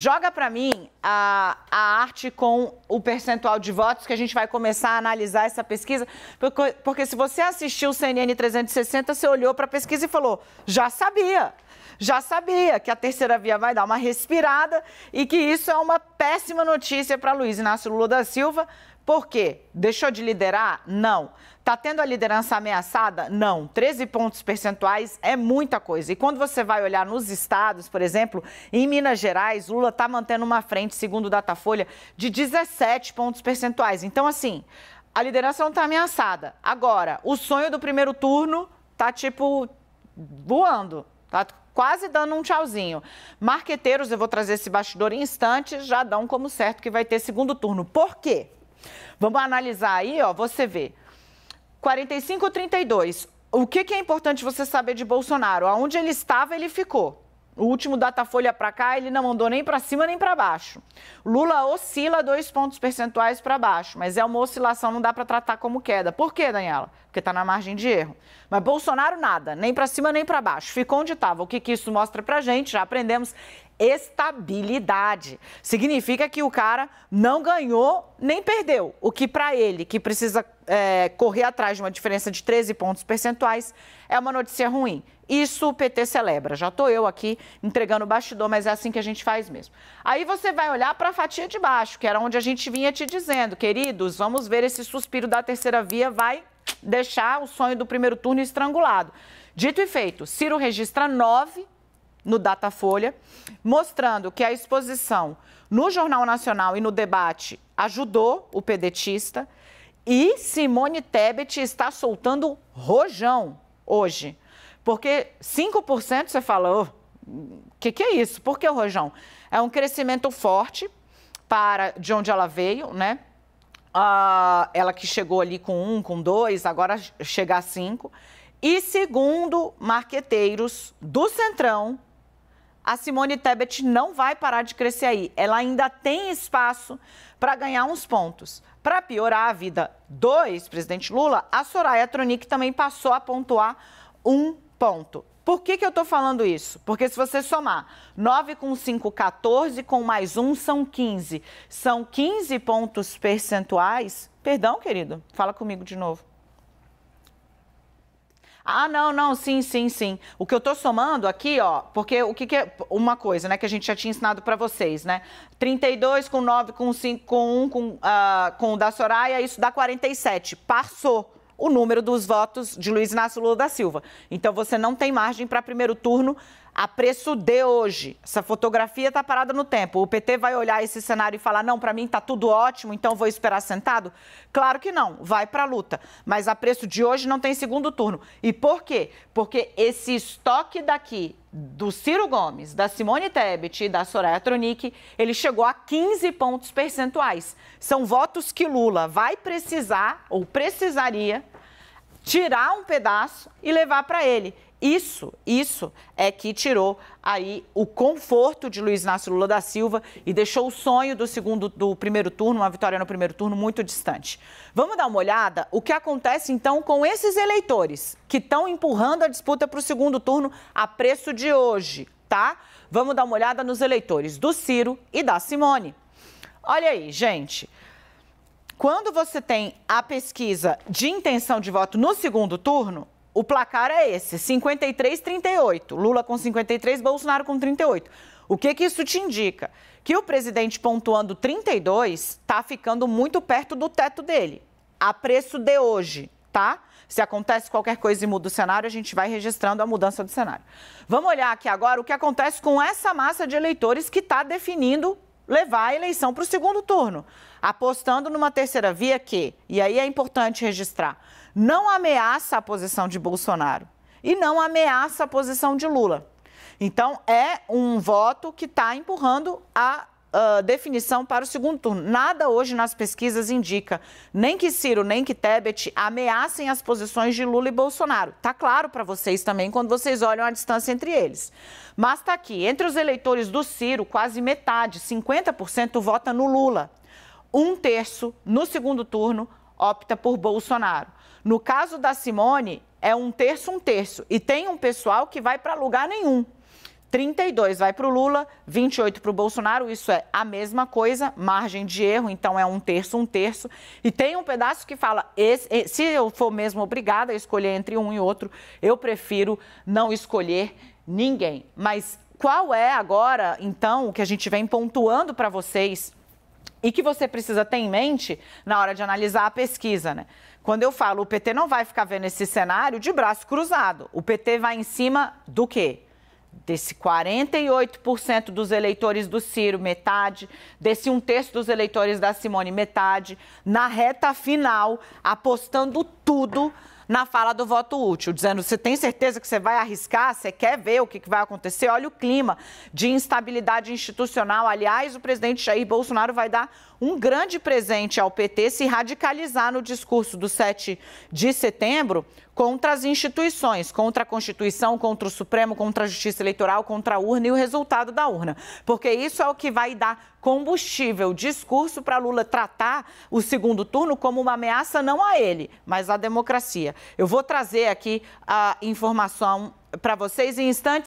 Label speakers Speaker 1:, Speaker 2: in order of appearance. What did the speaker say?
Speaker 1: Joga para mim a, a arte com o percentual de votos que a gente vai começar a analisar essa pesquisa, porque, porque se você assistiu o CNN 360, você olhou para a pesquisa e falou: já sabia, já sabia que a terceira via vai dar uma respirada e que isso é uma péssima notícia para Luiz Inácio Lula da Silva, por quê? Deixou de liderar? Não. Está tendo a liderança ameaçada? Não. 13 pontos percentuais é muita coisa. E quando você vai olhar nos estados, por exemplo, em Minas Gerais, Lula está mantendo uma frente, segundo o Datafolha, de 17 pontos percentuais. Então, assim, a liderança não está ameaçada. Agora, o sonho do primeiro turno tá tipo voando, tá quase dando um tchauzinho. Marqueteiros, eu vou trazer esse bastidor em instantes, já dão como certo que vai ter segundo turno. Por quê? Vamos analisar aí, ó, você vê. 32. O que, que é importante você saber de Bolsonaro? Aonde ele estava, ele ficou. O último Datafolha para cá, ele não andou nem para cima nem para baixo. Lula oscila dois pontos percentuais para baixo, mas é uma oscilação, não dá para tratar como queda. Por quê, Daniela? Porque está na margem de erro. Mas Bolsonaro nada, nem para cima nem para baixo. Ficou onde estava. O que, que isso mostra para gente? Já aprendemos estabilidade. Significa que o cara não ganhou nem perdeu. O que para ele, que precisa é, correr atrás de uma diferença de 13 pontos percentuais, é uma notícia ruim. Isso o PT celebra. Já estou eu aqui entregando o bastidor, mas é assim que a gente faz mesmo. Aí você vai olhar para a fatia de baixo, que era onde a gente vinha te dizendo, queridos, vamos ver esse suspiro da terceira via vai deixar o sonho do primeiro turno estrangulado. Dito e feito, Ciro registra nove no Datafolha, mostrando que a exposição no Jornal Nacional e no debate ajudou o pedetista. E Simone Tebet está soltando rojão hoje. Porque 5% você fala, o que, que é isso? Por que o rojão? É um crescimento forte para de onde ela veio, né? Ah, ela que chegou ali com um, com dois, agora chega a cinco. E segundo marqueteiros do Centrão, a Simone Tebet não vai parar de crescer aí. Ela ainda tem espaço para ganhar uns pontos. Para piorar a vida do ex-presidente Lula, a Soraya Tronic também passou a pontuar um ponto. Por que, que eu estou falando isso? Porque se você somar 9 com 5, 14, com mais 1 são 15. São 15 pontos percentuais. Perdão, querido, fala comigo de novo. Ah, não, não, sim, sim, sim. O que eu tô somando aqui, ó, porque o que, que é uma coisa, né, que a gente já tinha ensinado para vocês, né? 32 com 9 com 5 com 1 com, uh, com o da Soraya, isso dá 47. Passou o número dos votos de Luiz Inácio Lula da Silva. Então você não tem margem para primeiro turno a preço de hoje. Essa fotografia está parada no tempo. O PT vai olhar esse cenário e falar: não, para mim está tudo ótimo, então vou esperar sentado? Claro que não, vai para a luta. Mas a preço de hoje não tem segundo turno. E por quê? Porque esse estoque daqui do Ciro Gomes, da Simone Tebet e da Soraya Tronic, ele chegou a 15 pontos percentuais. São votos que Lula vai precisar ou precisaria tirar um pedaço e levar para ele. Isso, isso é que tirou aí o conforto de Luiz Inácio Lula da Silva e deixou o sonho do segundo do primeiro turno, uma vitória no primeiro turno muito distante. Vamos dar uma olhada o que acontece então com esses eleitores que estão empurrando a disputa para o segundo turno a preço de hoje, tá? Vamos dar uma olhada nos eleitores do Ciro e da Simone. Olha aí, gente. Quando você tem a pesquisa de intenção de voto no segundo turno, o placar é esse: 53-38. Lula com 53, Bolsonaro com 38. O que, que isso te indica? Que o presidente pontuando 32 está ficando muito perto do teto dele, a preço de hoje, tá? Se acontece qualquer coisa e muda o cenário, a gente vai registrando a mudança do cenário. Vamos olhar aqui agora o que acontece com essa massa de eleitores que está definindo levar a eleição para o segundo turno, apostando numa terceira via que, e aí é importante registrar, não ameaça a posição de Bolsonaro e não ameaça a posição de Lula. Então, é um voto que está empurrando a uh, definição para o segundo turno. Nada hoje nas pesquisas indica nem que Ciro nem que Tebet ameacem as posições de Lula e Bolsonaro. Tá claro para vocês também quando vocês olham a distância entre eles. Mas está aqui, entre os eleitores do Ciro, quase metade, 50% vota no Lula. Um terço no segundo turno opta por Bolsonaro. No caso da Simone, é um terço, um terço. E tem um pessoal que vai para lugar nenhum. 32 vai para o Lula, 28 para o Bolsonaro, isso é a mesma coisa, margem de erro, então é um terço, um terço. E tem um pedaço que fala: esse, eh, se eu for mesmo obrigada a escolher entre um e outro, eu prefiro não escolher ninguém. Mas qual é agora, então, o que a gente vem pontuando para vocês e que você precisa ter em mente na hora de analisar a pesquisa, né? Quando eu falo, o PT não vai ficar vendo esse cenário de braço cruzado. O PT vai em cima do quê? desse 48% dos eleitores do Ciro, metade, desse um terço dos eleitores da Simone, metade, na reta final, apostando tudo na fala do voto útil, dizendo: você tem certeza que você vai arriscar, você quer ver o que vai acontecer? Olha o clima de instabilidade institucional. Aliás, o presidente Jair Bolsonaro vai dar um grande presente ao PT se radicalizar no discurso do 7 de setembro, contra as instituições, contra a Constituição, contra o Supremo, contra a Justiça Eleitoral, contra a urna e o resultado da urna. Porque isso é o que vai dar combustível, discurso para Lula tratar o segundo turno como uma ameaça não a ele, mas à democracia. Eu vou trazer aqui a informação para vocês em instantes.